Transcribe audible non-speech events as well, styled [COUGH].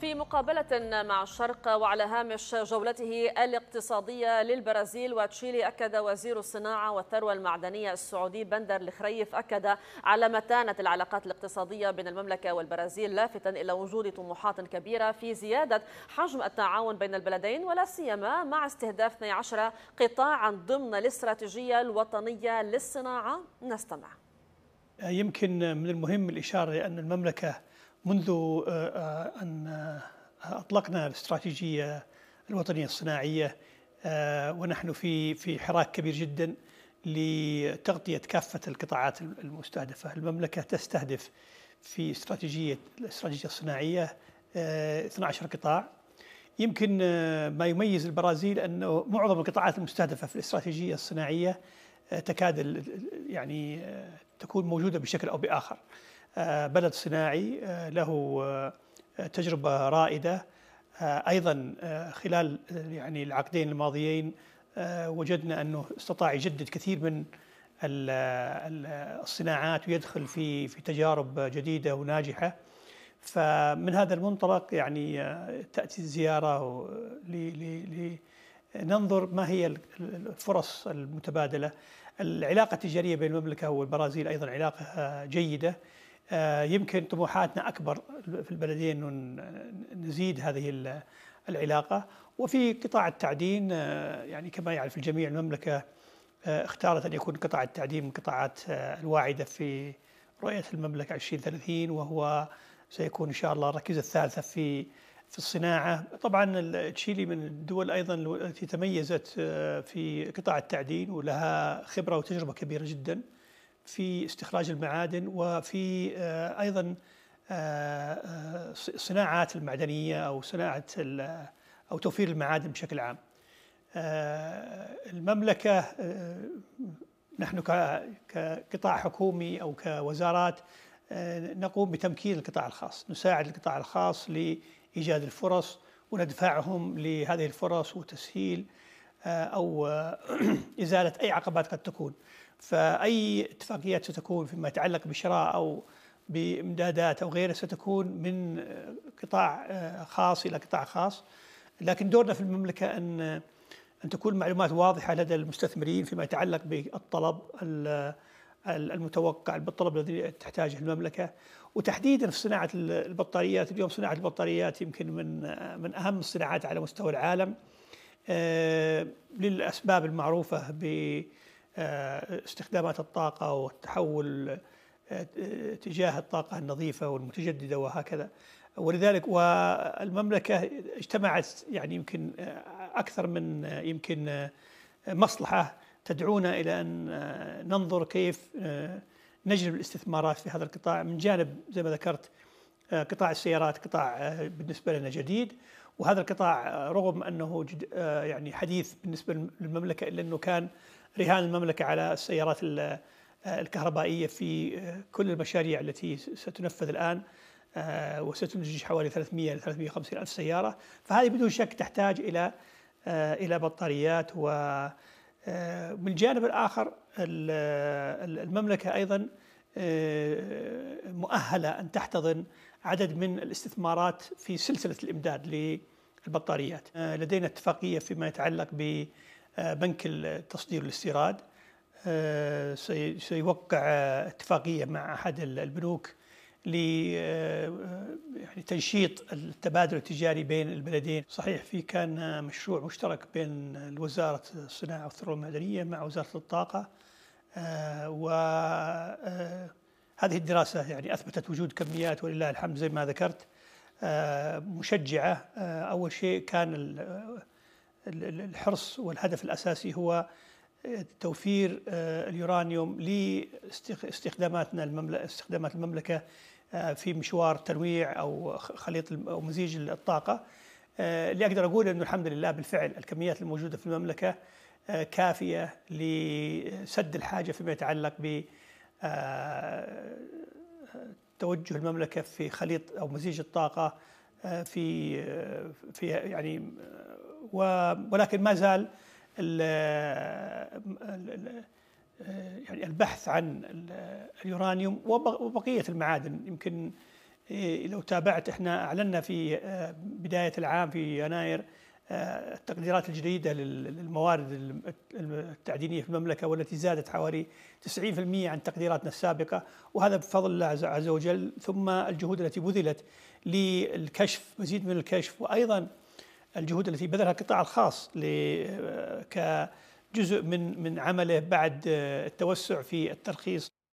في مقابلة مع الشرق وعلى هامش جولته الاقتصادية للبرازيل وتشيلي أكد وزير الصناعة والثروة المعدنية السعودي بندر الخريف أكد على متانة العلاقات الاقتصادية بين المملكة والبرازيل لافتا إلى وجود طموحات كبيرة في زيادة حجم التعاون بين البلدين ولا سيما مع استهداف 12 قطاعا ضمن الاستراتيجية الوطنية للصناعة نستمع يمكن من المهم الإشارة أن المملكة منذ آه، آه، أن آه، أطلقنا الاستراتيجية الوطنية الصناعية ونحن في في حراك كبير جدا لتغطية كافة القطاعات المستهدفة المملكة تستهدف في استراتيجية الاستراتيجية الصناعية 12 قطاع يمكن ما يميز البرازيل أنه معظم القطاعات المستهدفة في الاستراتيجية الصناعية تكاد يعني تكون موجودة بشكل أو بآخر آه، بلد صناعي آه، له آه، تجربة رائدة أيضا خلال يعني العقدين الماضيين وجدنا أنه استطاع يجدد كثير من الصناعات ويدخل في في تجارب جديدة وناجحة فمن هذا المنطلق يعني تأتي الزيارة لننظر ما هي الفرص المتبادلة العلاقة التجارية بين المملكة والبرازيل أيضا علاقة جيدة آه، يمكن طموحاتنا أكبر في البلدية أنه نزيد هذه العلاقة وفي قطاع التعدين آه، يعني كما يعرف الجميع المملكة آه، اختارت أن يكون قطاع التعدين من القطاعات الواعدة في رؤية المملكة 2030 وهو سيكون إن شاء الله الركيزة الثالثة في في الصناعة طبعا تشيلي من الدول أيضا التي تميزت في قطاع التعدين ولها خبرة وتجربة كبيرة جداً في استخراج المعادن وفي آه، ايضا الصناعات آه، آه، المعدنيه او صناعه او توفير المعادن بشكل عام. المملكه نحن كقطاع حكومي او كوزارات نقوم بتمكين القطاع الخاص، نساعد القطاع الخاص لايجاد الفرص وندفعهم لهذه الفرص وتسهيل آه، أو آه، [CLEARS THROAT] إزالة أي عقبات قد تكون فأي اتفاقيات ستكون فيما يتعلق بشراء أو بامدادات أو غيره ستكون من آه، قطاع خاص إلى قطاع خاص لكن دورنا في المملكة أن أن تكون معلومات واضحة لدى المستثمرين فيما يتعلق بالطلب المتوقع بالطلب الذي تحتاجه المملكة وتحديدا في صناعة البطاريات اليوم صناعة البطاريات يمكن من من أهم الصناعات على مستوى العالم آه، للأسباب المعروفة باستخدامات الطاقة والتحول آه، تجاه الطاقة النظيفة والمتجددة وهكذا ولذلك والمملكة اجتمعت يعني يمكن آه، أكثر من يمكن مصلحة تدعونا إلى أن ننظر كيف نجلب الاستثمارات في هذا القطاع من جانب زي ما ذكرت قطاع السيارات قطاع بالنسبة لنا جديد وهذا القطاع آه، رغم انه آه، يعني حديث بالنسبه للمملكه الا انه كان رهان المملكه على السيارات آه، الكهربائيه في كل المشاريع التي ستنفذ الان وستنتج حوالي 300 ل 350 الف سياره فهذه بدون شك تحتاج الى الى بطاريات و من الجانب الاخر المملكه ايضا مؤهله ان تحتضن عدد من الاستثمارات في سلسلة الإمداد للبطاريات آه، لدينا اتفاقية فيما يتعلق ببنك التصدير والاستيراد آه، سيوقع اتفاقية مع أحد البنوك ل آه، يعني تنشيط التبادل التجاري بين البلدين، صحيح في كان مشروع مشترك بين وزارة الصناعة والثروة المعدنية مع وزارة الطاقة و هذه الدراسة يعني أثبتت وجود كميات ولله الحمد زي ما ذكرت آه، مشجعة آه، أول شيء كان آه، الحرص والهدف الأساسي هو توفير اليورانيوم لاستخداماتنا المملكة استخدامات المملكة في مشوار تنويع أو خليط أو مزيج الطاقة اللي أقدر أقول أنه الحمد لله بالفعل الكميات الموجودة في المملكة كافية لسد الحاجة فيما يتعلق ب توجه المملكه في خليط او مزيج الطاقه آه، في آه، في يعني آه، ولكن ما زال يعني البحث عن اليورانيوم وبقيه المعادن يمكن لو تابعت احنا اعلنا في بدايه العام في يناير التقديرات الجديدة للموارد التعدينية في المملكة والتي زادت حوالي 90% عن تقديراتنا السابقة وهذا بفضل الله عز وجل ثم الجهود التي بذلت للكشف مزيد من الكشف وأيضا الجهود التي بذلها القطاع الخاص كجزء من من عمله بعد التوسع في الترخيص